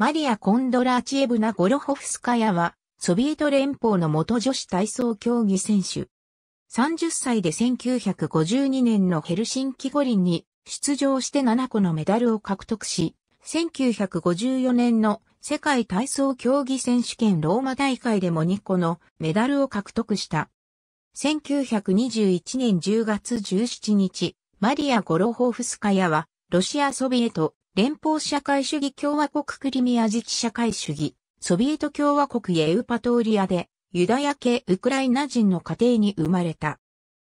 マリア・コンドラーチエブナ・ゴロホフスカヤは、ソビエト連邦の元女子体操競技選手。30歳で1952年のヘルシンキ五輪に出場して7個のメダルを獲得し、1954年の世界体操競技選手権ローマ大会でも2個のメダルを獲得した。1921年10月17日、マリア・ゴロホフスカヤは、ロシア・ソビエト、連邦社会主義共和国クリミア自治社会主義、ソビエト共和国エウパトーリアで、ユダヤ系ウクライナ人の家庭に生まれた。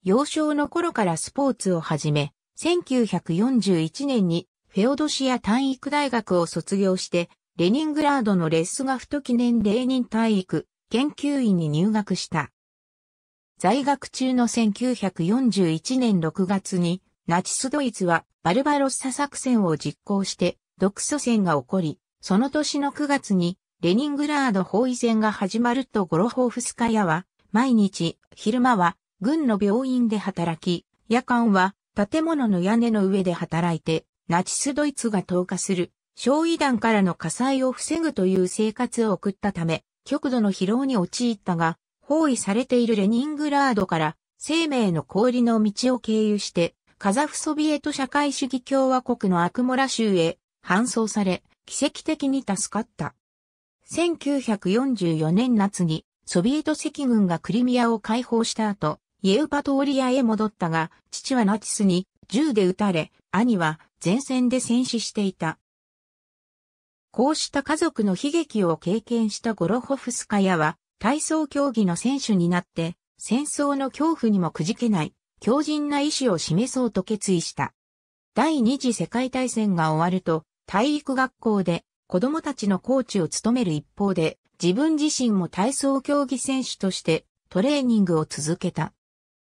幼少の頃からスポーツを始め、1941年にフェオドシア体育大学を卒業して、レニングラードのレッスガフト記念レーニン体育研究院に入学した。在学中の1941年6月にナチスドイツはバルバロッサ作戦を実行して独ソ戦が起こり、その年の9月にレニングラード包囲戦が始まるとゴロホーフスカヤは毎日昼間は軍の病院で働き、夜間は建物の屋根の上で働いてナチスドイツが投下する焼夷弾からの火災を防ぐという生活を送ったため、極度の疲労に陥ったが、包囲されているレニングラードから生命の氷の道を経由してカザフソビエト社会主義共和国のアクモラ州へ搬送され、奇跡的に助かった。1944年夏にソビエト赤軍がクリミアを解放した後、イエウパトーリアへ戻ったが、父はナチスに銃で撃たれ、兄は前線で戦死していた。こうした家族の悲劇を経験したゴロホフスカヤは、体操競技の選手になって、戦争の恐怖にもくじけない、強靭な意志を示そうと決意した。第二次世界大戦が終わると、体育学校で子供たちのコーチを務める一方で、自分自身も体操競技選手としてトレーニングを続けた。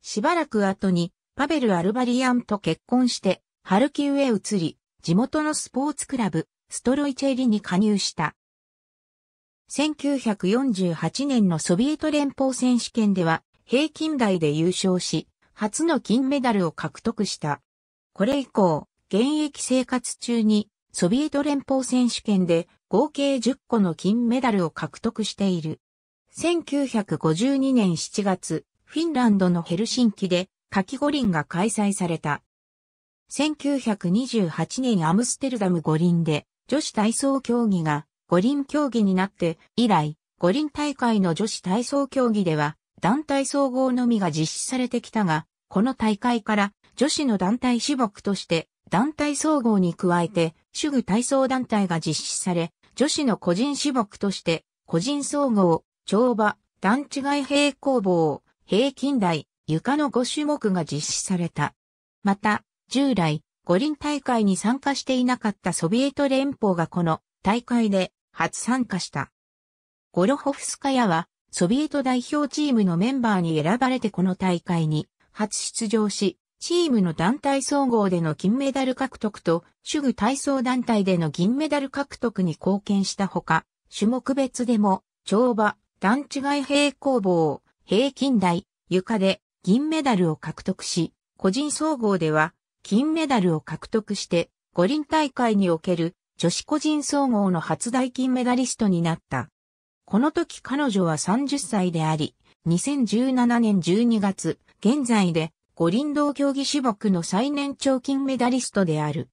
しばらく後に、パベル・アルバリアンと結婚して、ハルキウへ移り、地元のスポーツクラブ、ストロイチェリに加入した。1948年のソビエト連邦選手権では、平均台で優勝し、初の金メダルを獲得した。これ以降、現役生活中にソビエト連邦選手権で合計10個の金メダルを獲得している。1952年7月、フィンランドのヘルシンキで夏季五輪が開催された。1928年アムステルダム五輪で女子体操競技が五輪競技になって以来、五輪大会の女子体操競技では団体総合のみが実施されてきたが、この大会から女子の団体種目として団体総合に加えて主具体操団体が実施され、女子の個人種目として個人総合、跳馬、段違い平行棒、平均台、床の5種目が実施された。また、従来、五輪大会に参加していなかったソビエト連邦がこの大会で初参加した。ゴロホフスカヤはソビエト代表チームのメンバーに選ばれてこの大会に初出場し、チームの団体総合での金メダル獲得と、主具体操団体での銀メダル獲得に貢献したほか、種目別でも、跳馬、段違い平行棒、平均台、床で銀メダルを獲得し、個人総合では金メダルを獲得して、五輪大会における女子個人総合の初代金メダリストになった。この時彼女は30歳であり、2017年12月、現在で五輪道競技種目の最年長金メダリストである。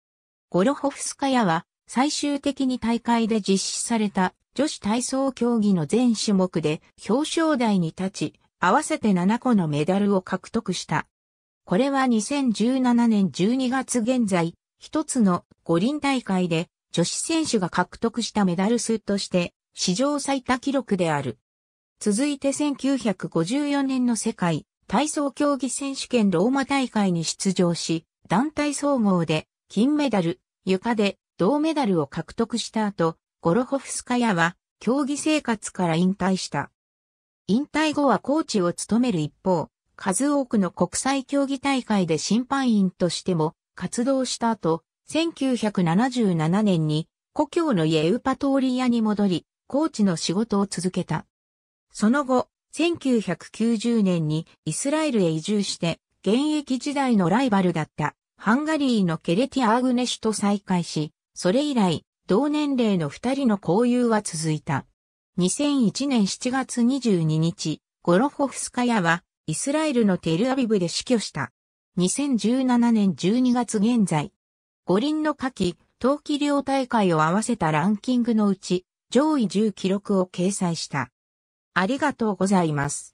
ゴロホフスカヤは最終的に大会で実施された女子体操競技の全種目で表彰台に立ち、合わせて7個のメダルを獲得した。これは2017年12月現在、一つの五輪大会で女子選手が獲得したメダル数として史上最多記録である。続いて1954年の世界体操競技選手権ローマ大会に出場し、団体総合で金メダル、床で銅メダルを獲得した後、ゴロホフスカヤは競技生活から引退した。引退後はコーチを務める一方、数多くの国際競技大会で審判員としても活動した後、1977年に故郷のイエウパトーリアに戻り、コーチの仕事を続けた。その後、1990年にイスラエルへ移住して、現役時代のライバルだったハンガリーのケレティ・アーグネシュと再会し、それ以来、同年齢の二人の交友は続いた。2001年7月22日、ゴロホフスカヤは、イスラエルのテルアビブで死去した。2017年12月現在、五輪の夏季、冬季両大会を合わせたランキングのうち、上位10記録を掲載した。ありがとうございます。